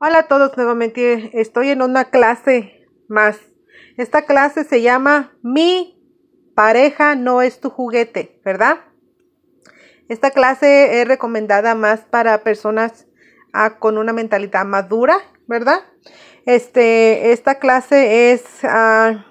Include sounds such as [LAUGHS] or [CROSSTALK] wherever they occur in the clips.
Hola a todos nuevamente, estoy en una clase más. Esta clase se llama Mi pareja no es tu juguete, ¿verdad? Esta clase es recomendada más para personas ah, con una mentalidad madura, ¿verdad? Este, esta clase es ah,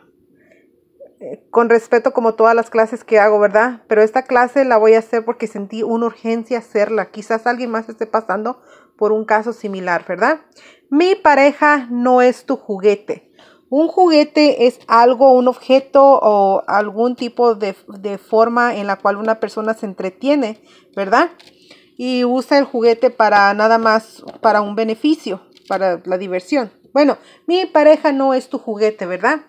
con respeto como todas las clases que hago, ¿verdad? Pero esta clase la voy a hacer porque sentí una urgencia hacerla. Quizás alguien más esté pasando por un caso similar, ¿verdad? Mi pareja no es tu juguete. Un juguete es algo, un objeto o algún tipo de, forma en la cual una persona se entretiene, ¿verdad? Y usa el juguete para nada más, para un beneficio, para la diversión. Bueno, mi pareja no es tu juguete, ¿verdad?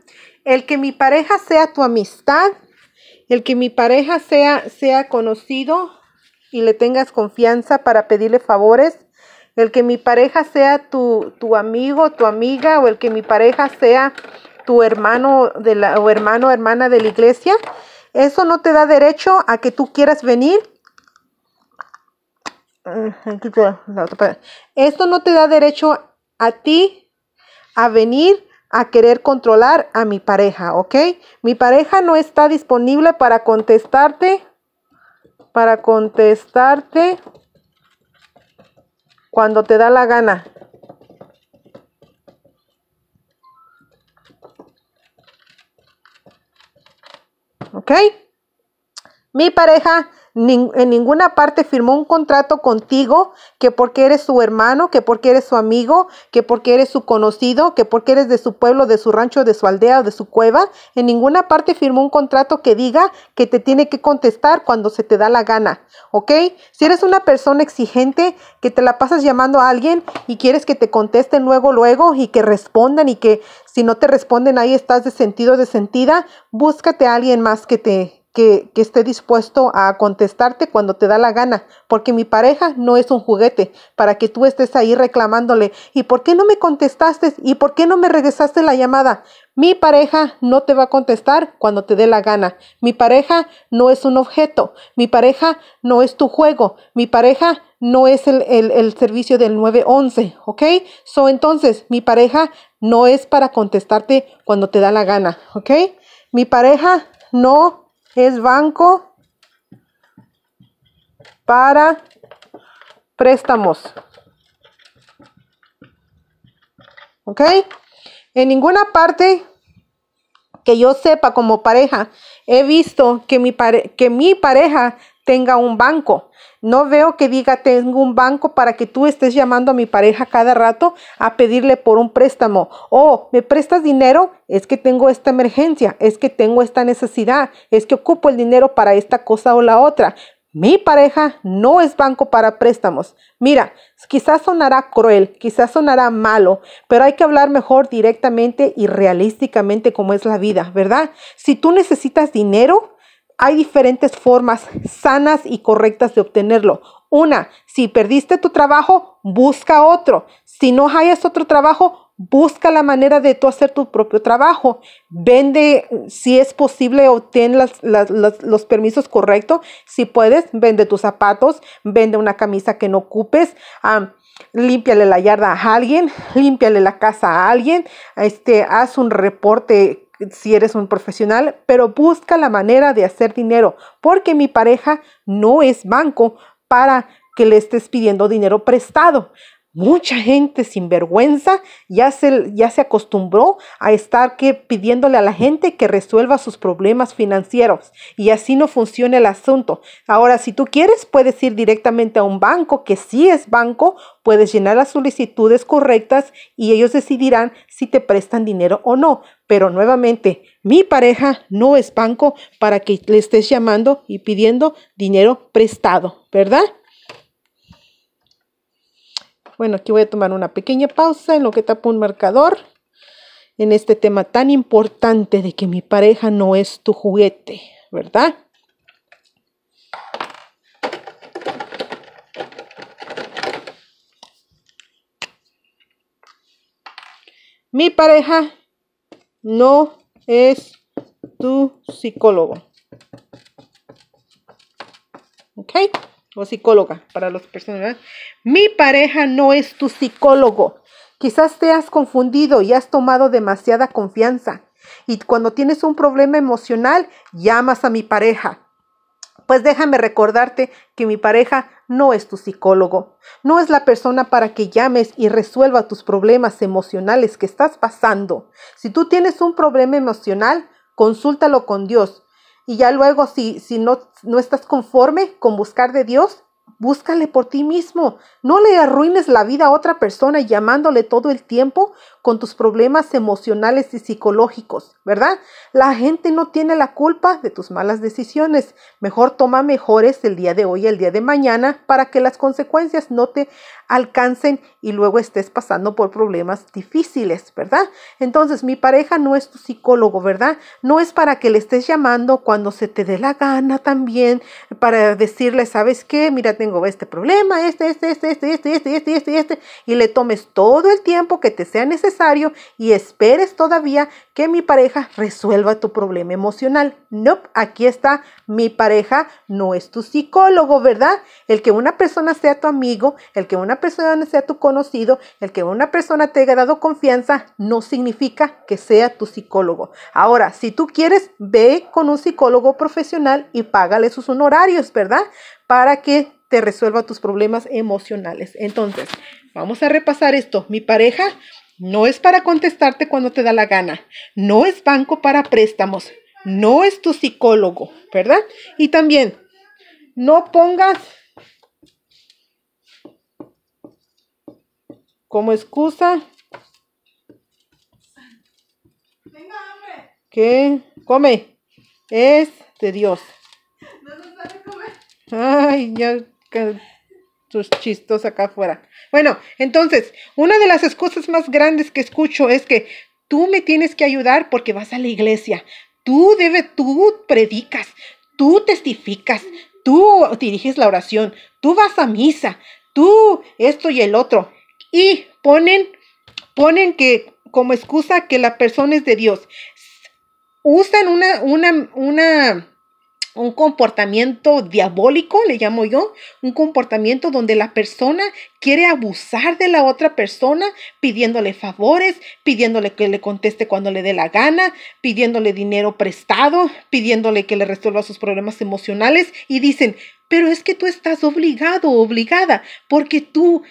El que mi pareja sea tu amistad, el que mi pareja sea, sea conocido y le tengas confianza para pedirle favores, el que mi pareja sea tu, tu amigo, tu amiga, o el que mi pareja sea tu hermano de la, o hermana de la iglesia, eso no te da derecho a que tú quieras venir. Esto no te da derecho a ti a venir a querer controlar a mi pareja, ¿ok? Mi pareja no está disponible para contestarte, para contestarte cuando te da la gana. ¿Ok? Mi pareja en ninguna parte firmó un contrato contigo que porque eres su hermano, que porque eres su amigo, que porque eres su conocido, que porque eres de su pueblo, de su rancho, de su aldea o de su cueva. En ninguna parte firmó un contrato que diga que te tiene que contestar cuando se te da la gana, ¿ok? Si eres una persona exigente que te la pasas llamando a alguien y quieres que te contesten luego, luego y que respondan y que si no te responden ahí estás de sentido, de sentida, búscate a alguien más que te que, esté dispuesto a contestarte cuando te da la gana, porque mi pareja no es un juguete para que tú estés ahí reclamándole, ¿y por qué no me contestaste? ¿Y por qué no me regresaste la llamada? Mi pareja no te va a contestar cuando te dé la gana. Mi pareja no es un objeto. Mi pareja no es tu juego. Mi pareja no es el, el, el servicio del 911, ¿ok? So, entonces, mi pareja no es para contestarte cuando te da la gana, ¿ok? Mi pareja no es banco para préstamos. ¿Ok? En ninguna parte que yo sepa como pareja, he visto que mi, que mi pareja tenga un banco. No veo que diga tengo un banco para que tú estés llamando a mi pareja cada rato a pedirle por un préstamo. O me prestas dinero, es que tengo esta emergencia, es que tengo esta necesidad, es que ocupo el dinero para esta cosa o la otra. Mi pareja no es banco para préstamos. Mira, quizás sonará cruel, quizás sonará malo, pero hay que hablar mejor directamente y realísticamente como es la vida, ¿verdad? Si tú necesitas dinero, hay diferentes formas sanas y correctas de obtenerlo. Una, si perdiste tu trabajo, busca otro. Si no hayas otro trabajo, busca la manera de tú hacer tu propio trabajo. Vende, si es posible, obtén los permisos correctos. Si puedes, vende tus zapatos, vende una camisa que no ocupes. Um, límpiale la yarda a alguien, [LAUGHS] límpiale la casa a alguien, este, haz un reporte si eres un profesional, pero busca la manera de hacer dinero, porque mi pareja no es banco para que le estés pidiendo dinero prestado. Mucha gente sin vergüenza ya se, ya se acostumbró a estar que pidiéndole a la gente que resuelva sus problemas financieros y así no funciona el asunto. Ahora, si tú quieres, puedes ir directamente a un banco que sí es banco, puedes llenar las solicitudes correctas y ellos decidirán si te prestan dinero o no. Pero nuevamente, mi pareja no es banco para que le estés llamando y pidiendo dinero prestado, ¿verdad? Bueno, aquí voy a tomar una pequeña pausa en lo que tapo un marcador en este tema tan importante de que mi pareja no es tu juguete, ¿verdad? Mi pareja no es tu psicólogo. ¿Ok? o psicóloga para las personas. Mi pareja no es tu psicólogo. Quizás te has confundido y has tomado demasiada confianza. Y cuando tienes un problema emocional, llamas a mi pareja. Pues déjame recordarte que mi pareja no es tu psicólogo, no es la persona para que llames y resuelva tus problemas emocionales que estás pasando. Si tú tienes un problema emocional, consúltalo con Dios, y ya luego, si, si no, no estás conforme con buscar de Dios, búscale por ti mismo. No le arruines la vida a otra persona llamándole todo el tiempo con tus problemas emocionales y psicológicos, ¿verdad? La gente no tiene la culpa de tus malas decisiones. Mejor toma mejores el día de hoy el día de mañana para que las consecuencias no te alcancen y luego estés pasando por problemas difíciles, ¿verdad? Entonces, mi pareja no es tu psicólogo, ¿verdad? No es para que le estés llamando cuando se te dé la gana también, para decirle, ¿sabes qué? Mira, tengo este problema, este, este, este, este, este, este, este, este, este y le tomes todo el tiempo que te sea necesario y esperes todavía que mi pareja resuelva tu problema emocional. No, nope, aquí está, mi pareja no es tu psicólogo, ¿verdad? El que una persona sea tu amigo, el que una persona sea tu conocido, el que una persona te haya dado confianza, no significa que sea tu psicólogo. Ahora, si tú quieres, ve con un psicólogo profesional y págale sus honorarios, ¿verdad? Para que te resuelva tus problemas emocionales. Entonces, vamos a repasar esto. Mi pareja no es para contestarte cuando te da la gana. No es banco para préstamos. No es tu psicólogo, ¿verdad? Y también, no pongas como excusa ¡Venga, hombre! ¿Qué? come es de Dios. No nos comer. Ay, ya tus chistos acá afuera. Bueno, entonces, una de las excusas más grandes que escucho es que tú me tienes que ayudar porque vas a la iglesia. Tú debes, tú predicas, tú testificas, tú diriges la oración, tú vas a misa, tú esto y el otro y ponen, ponen que como excusa que la persona es de Dios. Usan una, una, una, un comportamiento diabólico, le llamo yo, un comportamiento donde la persona quiere abusar de la otra persona pidiéndole favores, pidiéndole que le conteste cuando le dé la gana, pidiéndole dinero prestado, pidiéndole que le resuelva sus problemas emocionales y dicen, pero es que tú estás obligado, obligada, porque tú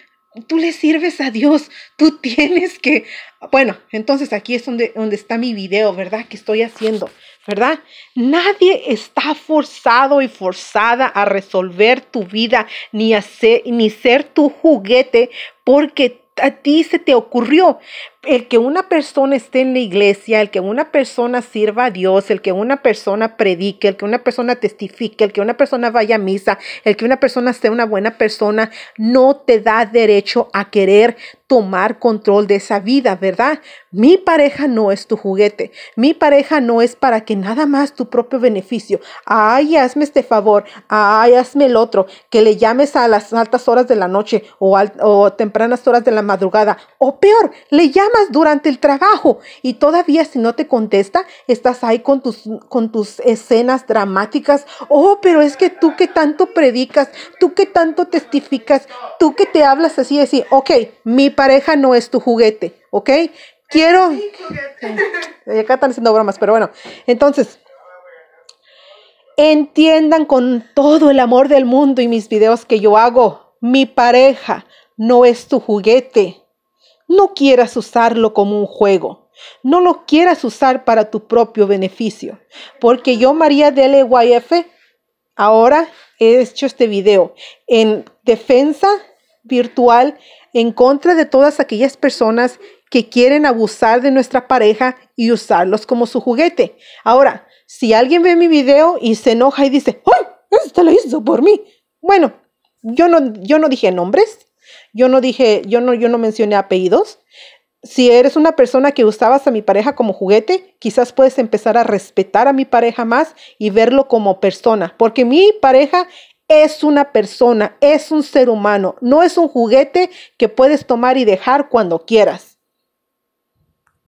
Tú le sirves a Dios, tú tienes que... Bueno, entonces aquí es donde, donde está mi video, ¿verdad? Que estoy haciendo, ¿verdad? Nadie está forzado y forzada a resolver tu vida ni, a ni ser tu juguete porque a ti se te ocurrió el que una persona esté en la iglesia, el que una persona sirva a Dios, el que una persona predique, el que una persona testifique, el que una persona vaya a misa, el que una persona sea una buena persona, no te da derecho a querer tomar control de esa vida, ¿verdad? Mi pareja no es tu juguete, mi pareja no es para que nada más tu propio beneficio, ay, hazme este favor, ay, hazme el otro, que le llames a las altas horas de la noche o, tempranas horas de la madrugada, o peor, le llamas durante el trabajo y todavía si no te contesta, estás ahí con tus, con tus escenas dramáticas. Oh, pero es que tú que tanto predicas, tú que tanto testificas, tú que te hablas así, así, ok, mi pareja no es tu juguete, ok, quiero. acá están haciendo bromas, pero bueno. Entonces, entiendan con todo el amor del mundo y mis videos que yo hago. Mi pareja no es tu juguete no quieras usarlo como un juego. No lo quieras usar para tu propio beneficio. Porque yo, María del YF, ahora he hecho este video en defensa virtual en contra de todas aquellas personas que quieren abusar de nuestra pareja y usarlos como su juguete. Ahora, si alguien ve mi video y se enoja y dice, ¡ay! esto lo hizo por mí. Bueno, yo no, yo no dije nombres, yo no dije, yo no, yo no mencioné apellidos. Si eres una persona que usabas a mi pareja como juguete, quizás puedes empezar a respetar a mi pareja más y verlo como persona, porque mi pareja es una persona, es un ser humano, no es un juguete que puedes tomar y dejar cuando quieras.